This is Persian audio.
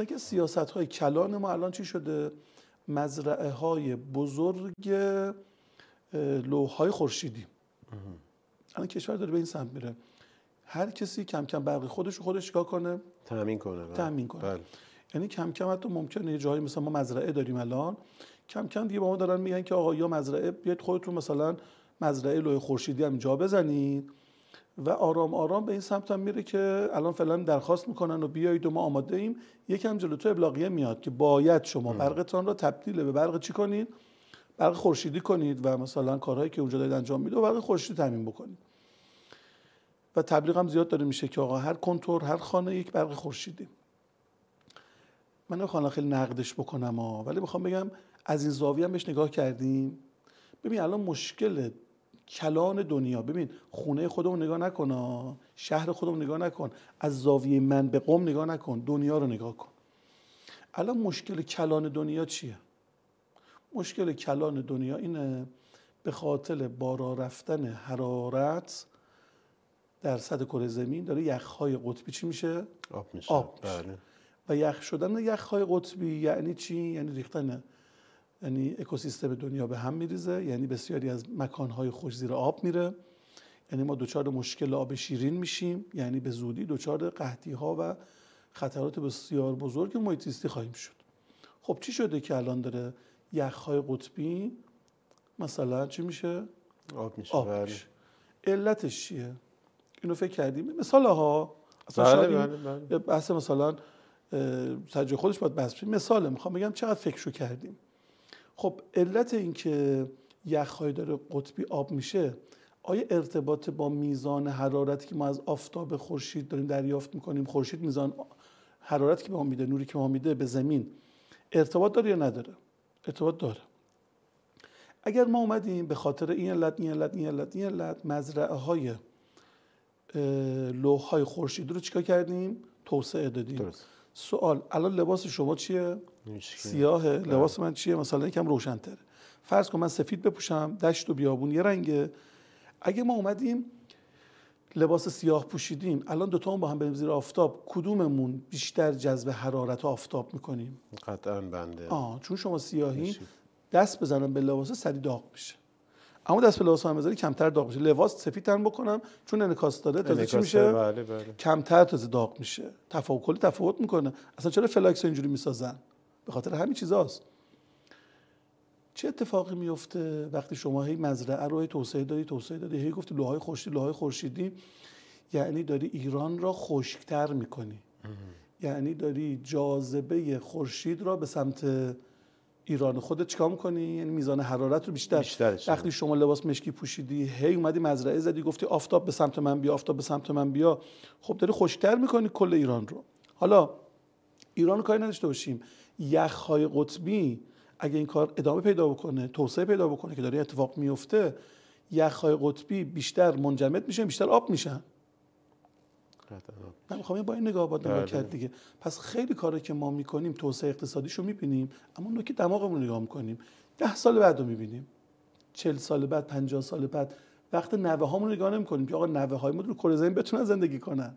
مثلا که سیاست های کلان ما الان چی شده مزرعه های بزرگ لوح های خورشیدی الان کشور داره به این سمت میره هر کسی کم کم برق خودش خودش چیکار کنه تامین کنه بله. تامین کنه بل. یعنی کم کم حتی ممکنه یه جایی مثلا ما مزرعه داریم الان کم کم دیگه با ما دارن میگن که آقا یا مزرعه بیاید خودتون مثلا مزرعه لوح خورشیدی هم جا بزنید و آرام آرام به این سمت هم میره که الان فعلا درخواست میکنن و بیایید و ما آماده ایم یکم جلوتو ابلاغیه میاد که باید شما برقتان را تبدیل به برق چی کنید برق خورشیدی کنید و مثلا کارهایی که اونجا دارید انجام میده و برق خورشیدی تامین بکنید و تبلیغ هم زیاد داره میشه که آقا هر کنتور هر خانه یک برق خورشیدی من خانه خیلی نقدش بکنم ها ولی میخوام بگم از این زاویه هم نگاه کردیم ببین الان مشکل کلان دنیا ببین خونه خودمون نگاه نکن شهر خودم نگاه نکن از زاویه من به قوم نگاه نکن دنیا رو نگاه کن الان مشکل کلان دنیا چیه مشکل کلان دنیا اینه به خاطر بارا رفتن حرارت در سطح کره زمین داره یخهای قطبی چی میشه آب میشه, آب بله. و یخ شدن یخهای قطبی یعنی چی یعنی ریختن یعنی اکوسیستم دنیا به هم میریزه یعنی بسیاری از مکانهای خوش زیر آب میره یعنی ما دوچار مشکل آب شیرین میشیم یعنی به زودی دوچار قحطی ها و خطرات بسیار بزرگ محیط خواهیم شد خب چی شده که الان داره یخهای قطبی مثلا چی میشه آب میشه, آب بله. میشه. علتش چیه اینو فکر کردیم مثال ها بله, بله،, بله. بحث مثلا سجه خودش باید بحث مثال میخوام بگم چقدر فکرشو کردیم خب علت اینکه یخهای داره قطبی آب میشه آیا ارتباط با میزان حرارتی که ما از آفتاب خورشید داریم دریافت میکنیم خورشید میزان حرارتی که به ما میده نوری که به ما میده به زمین ارتباط داره یا نداره ارتباط داره اگر ما اومدیم به خاطر این علت این علت این علت این علت مزرعه های لوح های خورشید رو چیکار کردیم توسعه دادیم درست. سوال الان لباس شما چیه سیاه بله. لباس من چیه مثلا یکم روشنتره فرض کن من سفید بپوشم دشت و بیابون یه رنگه اگه ما اومدیم لباس سیاه پوشیدیم الان دوتا هم با هم بریم زیر آفتاب کدوممون بیشتر جذب حرارت و آفتاب میکنیم قطعا بنده آه چون شما سیاهی دست بزنم به لباس سری داغ میشه اما دست به لباس هم کمتر داغ میشه لباس سفید بکنم چون انعکاس داره تازه میشه بله بله. کمتر تازه داغ میشه تفاوت کلی تفاوت میکنه اصلا چرا فلاکس اینجوری میسازن به خاطر همین چیزاست چه اتفاقی میفته وقتی شما هی مزرعه رو توسعه دادی توسعه دادی هی گفتی لوهای خورشیدی لوهای خورشیدی یعنی داری ایران را خشکتر میکنی یعنی داری جاذبه خورشید را به سمت ایران خودت چیکار میکنی یعنی میزان حرارت رو بیشتر وقتی شما لباس مشکی پوشیدی هی اومدی مزرعه زدی گفتی آفتاب به سمت من بیا آفتاب به سمت من بیا خب داری خوشتر میکنی کل ایران رو حالا ایران کاری نداشته باشیم یخهای قطبی اگه این کار ادامه پیدا بکنه توسعه پیدا بکنه که داره اتفاق میفته یخهای قطبی بیشتر منجمد میشه بیشتر آب میشن نه میخوام با این نگاه با نگاه بله. کرد دیگه پس خیلی کاری که ما میکنیم توسعه اقتصادیشو میبینیم اما که دماغمون نگاه میکنیم ده سال بعد رو میبینیم چل سال بعد پنجاه سال بعد وقت نوه هامون نگاه نمیکنیم که آقا نوه های ما رو کره زمین بتونن زندگی کنن